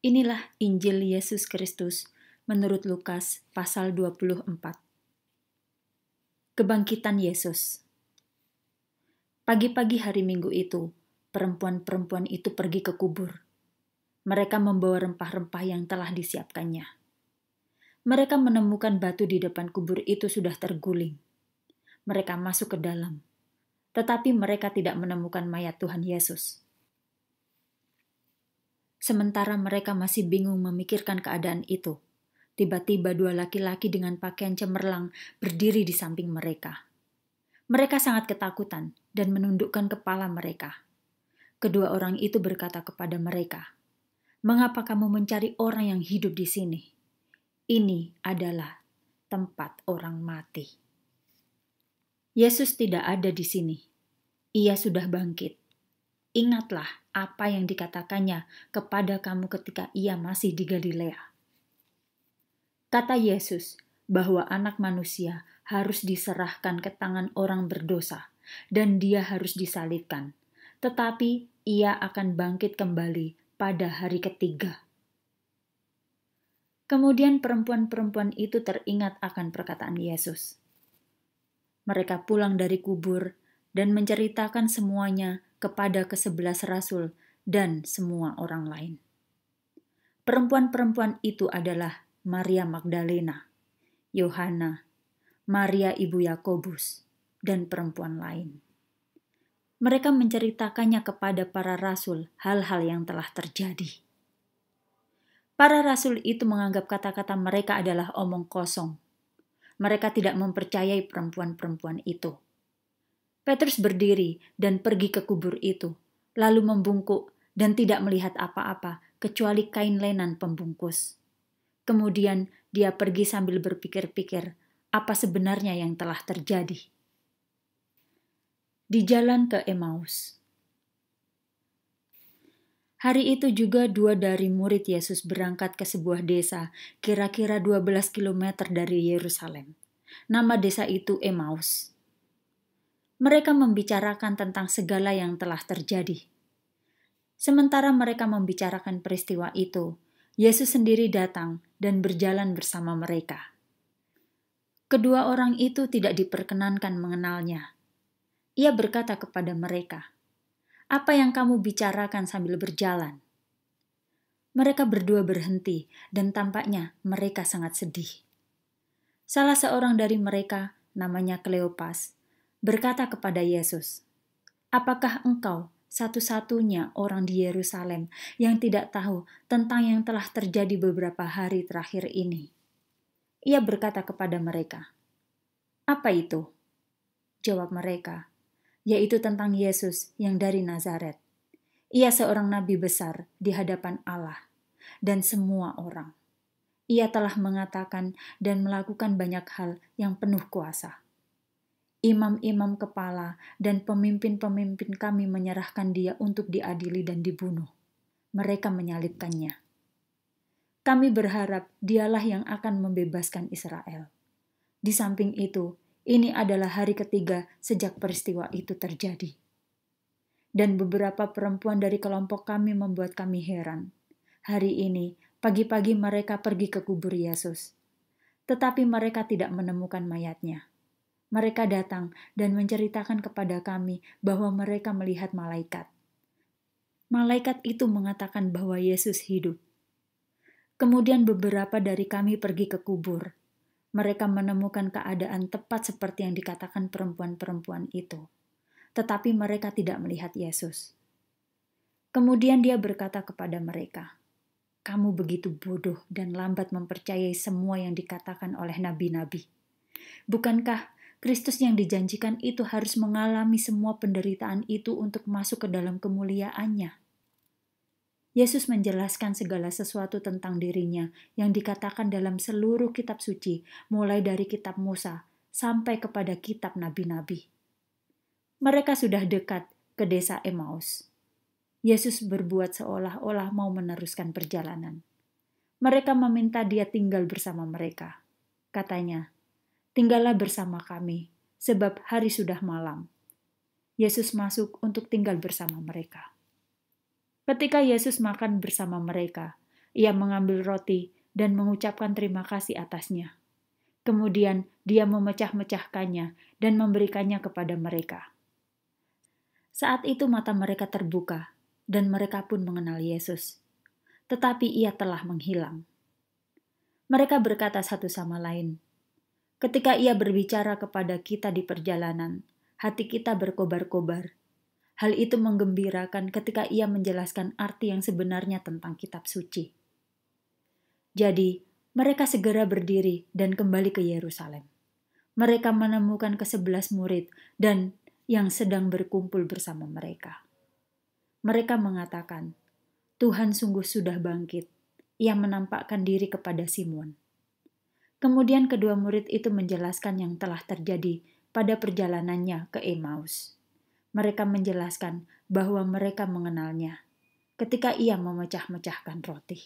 Inilah Injil Yesus Kristus menurut Lukas pasal 24. Kebangkitan Yesus. Pagi-pagi hari Minggu itu, perempuan-perempuan itu pergi ke kubur. Mereka membawa rempah-rempah yang telah disiapkannya. Mereka menemukan batu di depan kubur itu sudah terguling. Mereka masuk ke dalam, tetapi mereka tidak menemukan mayat Tuhan Yesus. Sementara mereka masih bingung memikirkan keadaan itu, tiba-tiba dua laki-laki dengan pakaian cemerlang berdiri di samping mereka. Mereka sangat ketakutan dan menundukkan kepala mereka. Kedua orang itu berkata kepada mereka, "Mengapa kamu mencari orang yang hidup di sini? Ini adalah tempat orang mati." Yesus tidak ada di sini. Ia sudah bangkit Ingatlah apa yang dikatakannya kepada kamu ketika ia masih di Galilea. Kata Yesus bahwa anak manusia harus diserahkan ke tangan orang berdosa dan dia harus disalibkan. Tetapi ia akan bangkit kembali pada hari ketiga. Kemudian perempuan-perempuan itu teringat akan perkataan Yesus. Mereka pulang dari kubur dan menceritakan semuanya kepada kesebelas rasul dan semua orang lain. Perempuan-perempuan itu adalah Maria Magdalena, Yohana, Maria ibu Yakobus, dan perempuan lain. Mereka menceritakannya kepada para rasul hal-hal yang telah terjadi. Para rasul itu menganggap kata-kata mereka adalah omong kosong. Mereka tidak mempercayai perempuan-perempuan itu Petrus berdiri dan pergi ke kubur itu, lalu membungkuk dan tidak melihat apa-apa kecuali kain lenan pembungkus. Kemudian dia pergi sambil berpikir-pikir apa sebenarnya yang telah terjadi. Di jalan ke Emmaus. Hari itu juga dua dari murid Yesus berangkat ke sebuah desa kira-kira 12 kilometer dari Yerusalem. Nama desa itu Emmaus mereka membicarakan tentang segala yang telah terjadi. Sementara mereka membicarakan peristiwa itu, Yesus sendiri datang dan berjalan bersama mereka. Kedua orang itu tidak diperkenankan mengenalnya. Ia berkata kepada mereka, "Apa yang kamu bicarakan sambil berjalan?" Mereka berdua berhenti, dan tampaknya mereka sangat sedih. Salah seorang dari mereka, namanya Kleopas, berkata kepada Yesus, "Apakah engkau satu-satunya orang di Yerusalem yang tidak tahu tentang yang telah terjadi beberapa hari terakhir ini?" Ia berkata kepada mereka, "Apa itu?" Jawab mereka, "Yaitu tentang Yesus yang dari Nazaret. Ia seorang nabi besar di hadapan Allah dan semua orang. Ia telah mengatakan dan melakukan banyak hal yang penuh kuasa." imam-imam kepala, dan pemimpin-pemimpin kami menyerahkan dia untuk diadili dan dibunuh. Mereka menyalibkannya. Kami berharap dialah yang akan membebaskan Israel. Di samping itu, ini adalah hari ketiga sejak peristiwa itu terjadi. Dan beberapa perempuan dari kelompok kami membuat kami heran. Hari ini, pagi-pagi mereka pergi ke kubur Yesus, tetapi mereka tidak menemukan mayatnya mereka datang dan menceritakan kepada kami bahwa mereka melihat malaikat. Malaikat itu mengatakan bahwa Yesus hidup. Kemudian beberapa dari kami pergi ke kubur. Mereka menemukan keadaan tepat seperti yang dikatakan perempuan-perempuan itu, tetapi mereka tidak melihat Yesus. Kemudian dia berkata kepada mereka, kamu begitu bodoh dan lambat mempercayai semua yang dikatakan oleh nabi-nabi. Bukankah Kristus yang dijanjikan itu harus mengalami semua penderitaan itu untuk masuk ke dalam kemuliaannya. Yesus menjelaskan segala sesuatu tentang dirinya yang dikatakan dalam seluruh kitab suci, mulai dari kitab Musa sampai kepada kitab nabi-nabi. Mereka sudah dekat ke desa Emmaus. Yesus berbuat seolah-olah mau meneruskan perjalanan. Mereka meminta dia tinggal bersama mereka. Katanya, tinggallah bersama kami, sebab hari sudah malam. Yesus masuk untuk tinggal bersama mereka. Ketika Yesus makan bersama mereka, ia mengambil roti dan mengucapkan terima kasih atasnya. Kemudian dia memecah-mecahkannya dan memberikannya kepada mereka. Saat itu mata mereka terbuka, dan mereka pun mengenal Yesus. Tetapi ia telah menghilang. Mereka berkata satu sama lain, Ketika ia berbicara kepada kita di perjalanan, hati kita berkobar-kobar. Hal itu menggembirakan ketika ia menjelaskan arti yang sebenarnya tentang kitab suci. Jadi, mereka segera berdiri dan kembali ke Yerusalem. Mereka menemukan kesebelas murid dan yang sedang berkumpul bersama mereka. Mereka mengatakan, Tuhan sungguh sudah bangkit. Ia menampakkan diri kepada Simon. Kemudian kedua murid itu menjelaskan yang telah terjadi pada perjalanannya ke Emmaus. Mereka menjelaskan bahwa mereka mengenalnya ketika ia memecah-mecahkan roti.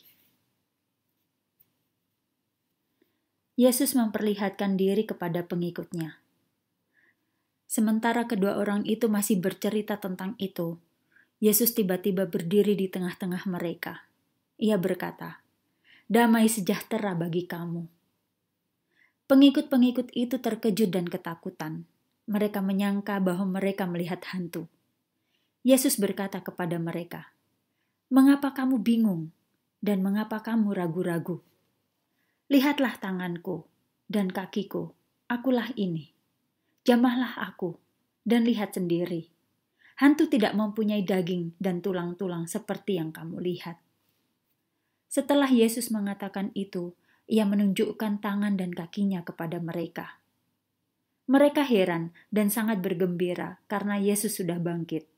Yesus memperlihatkan diri kepada pengikutnya. Sementara kedua orang itu masih bercerita tentang itu, Yesus tiba-tiba berdiri di tengah-tengah mereka. Ia berkata, "Damai sejahtera bagi kamu." Pengikut-pengikut itu terkejut dan ketakutan. Mereka menyangka bahwa mereka melihat hantu. Yesus berkata kepada mereka, "Mengapa kamu bingung dan mengapa kamu ragu-ragu? Lihatlah tanganku dan kakiku, akulah ini. Jamahlah aku dan lihat sendiri. Hantu tidak mempunyai daging dan tulang-tulang seperti yang kamu lihat." Setelah Yesus mengatakan itu, ia menunjukkan tangan dan kakinya kepada mereka. Mereka heran dan sangat bergembira karena Yesus sudah bangkit.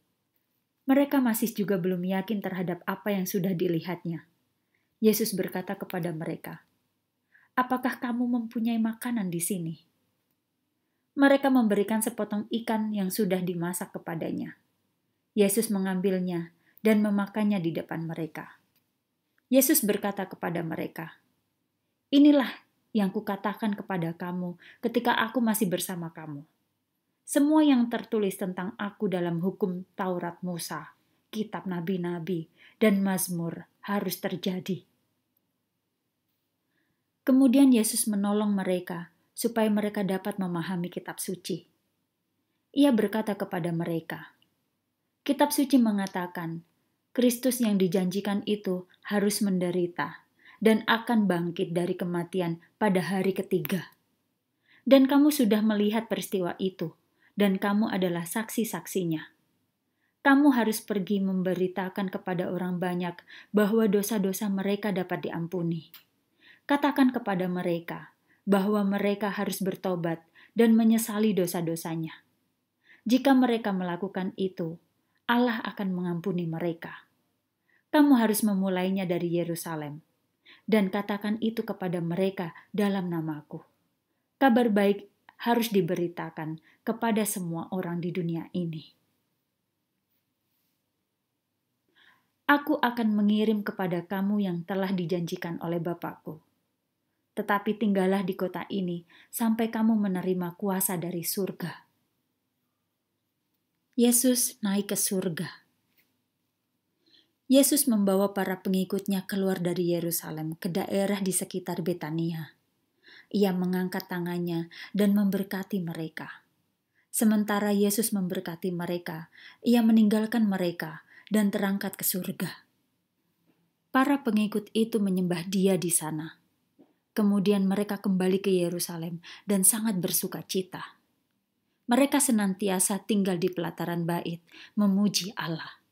Mereka masih juga belum yakin terhadap apa yang sudah dilihatnya. Yesus berkata kepada mereka, "Apakah kamu mempunyai makanan di sini?" Mereka memberikan sepotong ikan yang sudah dimasak kepadanya. Yesus mengambilnya dan memakannya di depan mereka. Yesus berkata kepada mereka, Inilah yang kukatakan kepada kamu ketika aku masih bersama kamu. Semua yang tertulis tentang aku dalam hukum Taurat Musa, kitab nabi-nabi, dan Mazmur harus terjadi. Kemudian Yesus menolong mereka supaya mereka dapat memahami kitab suci. Ia berkata kepada mereka, Kitab suci mengatakan, Kristus yang dijanjikan itu harus menderita dan akan bangkit dari kematian pada hari ketiga. Dan kamu sudah melihat peristiwa itu, dan kamu adalah saksi-saksinya. Kamu harus pergi memberitakan kepada orang banyak bahwa dosa-dosa mereka dapat diampuni. Katakan kepada mereka bahwa mereka harus bertobat dan menyesali dosa-dosanya. Jika mereka melakukan itu, Allah akan mengampuni mereka. Kamu harus memulainya dari Yerusalem dan katakan itu kepada mereka dalam namaku. Kabar baik harus diberitakan kepada semua orang di dunia ini. Aku akan mengirim kepada kamu yang telah dijanjikan oleh Bapakku. Tetapi tinggallah di kota ini sampai kamu menerima kuasa dari surga. Yesus naik ke surga. Yesus membawa para pengikutnya keluar dari Yerusalem ke daerah di sekitar Betania. Ia mengangkat tangannya dan memberkati mereka. Sementara Yesus memberkati mereka, ia meninggalkan mereka dan terangkat ke surga. Para pengikut itu menyembah Dia di sana. Kemudian mereka kembali ke Yerusalem dan sangat bersuka cita. Mereka senantiasa tinggal di pelataran bait, memuji Allah.